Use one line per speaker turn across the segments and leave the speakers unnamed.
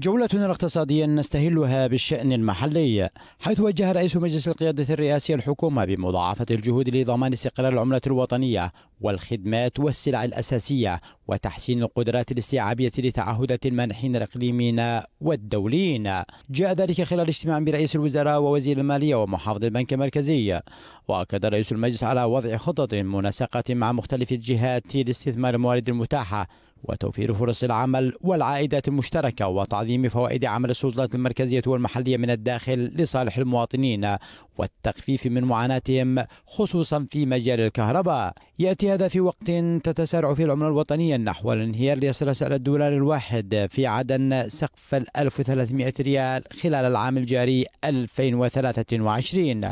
جولتنا الاقتصادية نستهلها بالشأن المحلي حيث وجه رئيس مجلس القيادة الرئاسي الحكومة بمضاعفة الجهود لضمان استقرار العملة الوطنية والخدمات والسلع الأساسية وتحسين القدرات الاستيعابية لتعهدات المانحين الإقليميين والدوليين جاء ذلك خلال اجتماع برئيس الوزراء ووزير المالية ومحافظ البنك المركزي وأكد رئيس المجلس على وضع خطط منسقة مع مختلف الجهات لاستثمار الموارد المتاحة وتوفير فرص العمل والعائدات المشتركة وتعظيم فوائد عمل السلطات المركزية والمحلية من الداخل لصالح المواطنين والتخفيف من معاناتهم خصوصا في مجال الكهرباء يأتي هذا في وقت تتسارع فيه العملة الوطنية نحو الانهيار ليصل سعر الدولار الواحد في عدن سقف ال 1300 ريال خلال العام الجاري 2023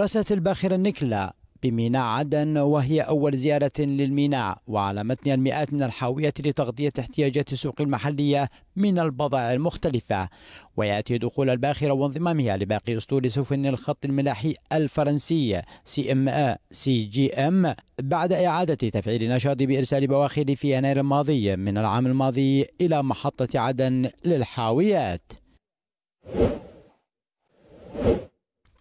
رست الباخرة النكلة بميناء عدن وهي أول زيارة للميناء وعلى متنها المئات من الحاويات لتغطية احتياجات السوق المحلية من البضائع المختلفة ويأتي دخول الباخرة وانضمامها لباقي أسطول سفن الخط الملاحي الفرنسي سي ام سي جي ام بعد إعادة تفعيل نشاط بإرسال بواخر في يناير الماضي من العام الماضي إلى محطة عدن للحاويات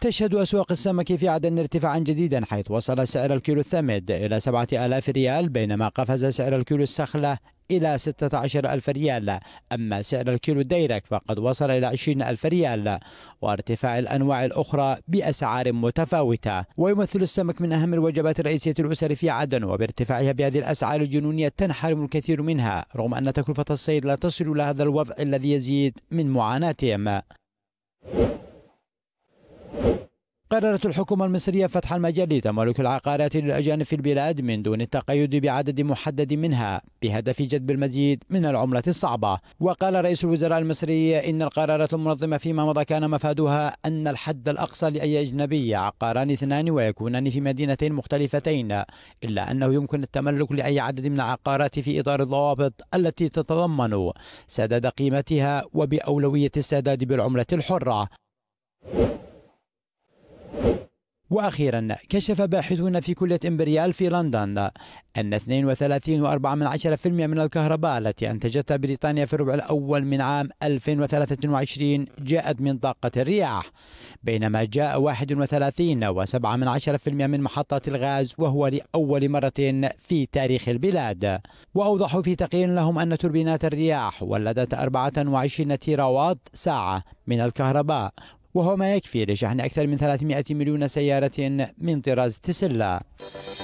تشهد أسواق السمك في عدن ارتفاعا جديدا حيث وصل سعر الكيلو الثمد إلى 7000 ريال بينما قفز سعر الكيلو السخلة إلى 16000 ريال أما سعر الكيلو الديرك فقد وصل إلى 20000 ريال وارتفاع الأنواع الأخرى بأسعار متفاوتة ويمثل السمك من أهم الوجبات الرئيسية الأسر في عدن وبارتفاعها بهذه الأسعار الجنونية تنحرم الكثير منها رغم أن تكلفة الصيد لا تصل إلى هذا الوضع الذي يزيد من معاناتهم قررت الحكومة المصرية فتح المجال لتملك العقارات للأجانب في البلاد من دون التقيد بعدد محدد منها بهدف جذب المزيد من العملة الصعبة وقال رئيس الوزراء المصري إن القرارات المنظمة فيما مضى كان مفادها أن الحد الأقصى لأي أجنبي عقاران اثنان ويكونان في مدينتين مختلفتين إلا أنه يمكن التملك لأي عدد من العقارات في إطار الضوابط التي تتضمن سداد قيمتها وبأولوية السداد بالعملة الحرة وأخيرا كشف باحثون في كلية إمبريال في لندن أن 32.4% من الكهرباء التي أنتجتها بريطانيا في الربع الأول من عام 2023 جاءت من طاقة الرياح بينما جاء 31.7% من محطات الغاز وهو لأول مرة في تاريخ البلاد وأوضحوا في تقرير لهم أن توربينات الرياح ولدت 24 تيراوات ساعة من الكهرباء وهو ما يكفي لشحن أكثر من 300 مليون سيارة من طراز تسلا